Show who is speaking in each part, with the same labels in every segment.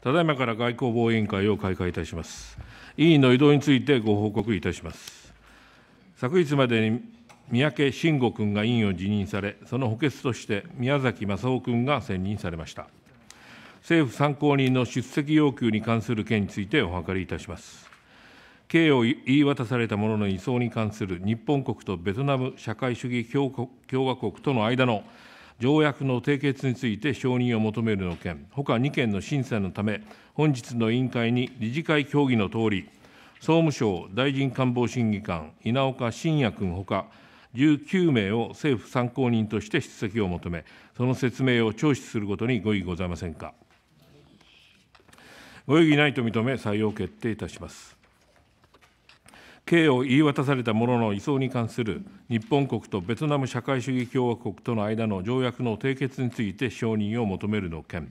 Speaker 1: ただいまから外交防衛委員会を開会いたします。委員の移動についてご報告いたします。昨日までに三宅慎吾君が委員を辞任され、その補欠として宮崎雅夫君が選任されました。政府参考人の出席要求に関する件についてお諮りいたします。刑を言い渡された者の移送に関する日本国とベトナム社会主義共和国との間の条約の締結について承認を求めるの件、ほか2件の審査のため、本日の委員会に理事会協議のとおり、総務省大臣官房審議官、稲岡信也君ほか、19名を政府参考人として出席を求め、その説明を聴取することにご異議ございませんか。ご異議ないと認め、採用決定いたします。刑を言い渡された者の移送に関する日本国とベトナム社会主義共和国との間の条約の締結について承認を求めるの件、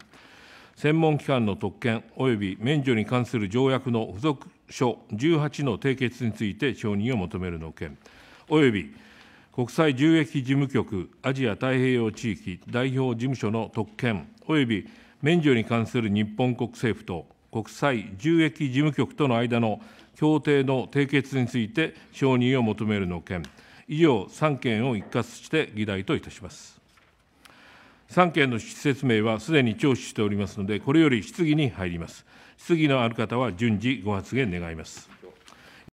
Speaker 1: 専門機関の特権及び免除に関する条約の付属書18の締結について承認を求めるの件、及び国際獣益事務局アジア太平洋地域代表事務所の特権及び免除に関する日本国政府と国際獣益事務局との間の協定の締結について承認を求めるの件、以上3件を一括して議題といたします。3件の説明はすでに聴取しておりますので、これより質疑に入ります。質疑のある方は順次ご発言願います。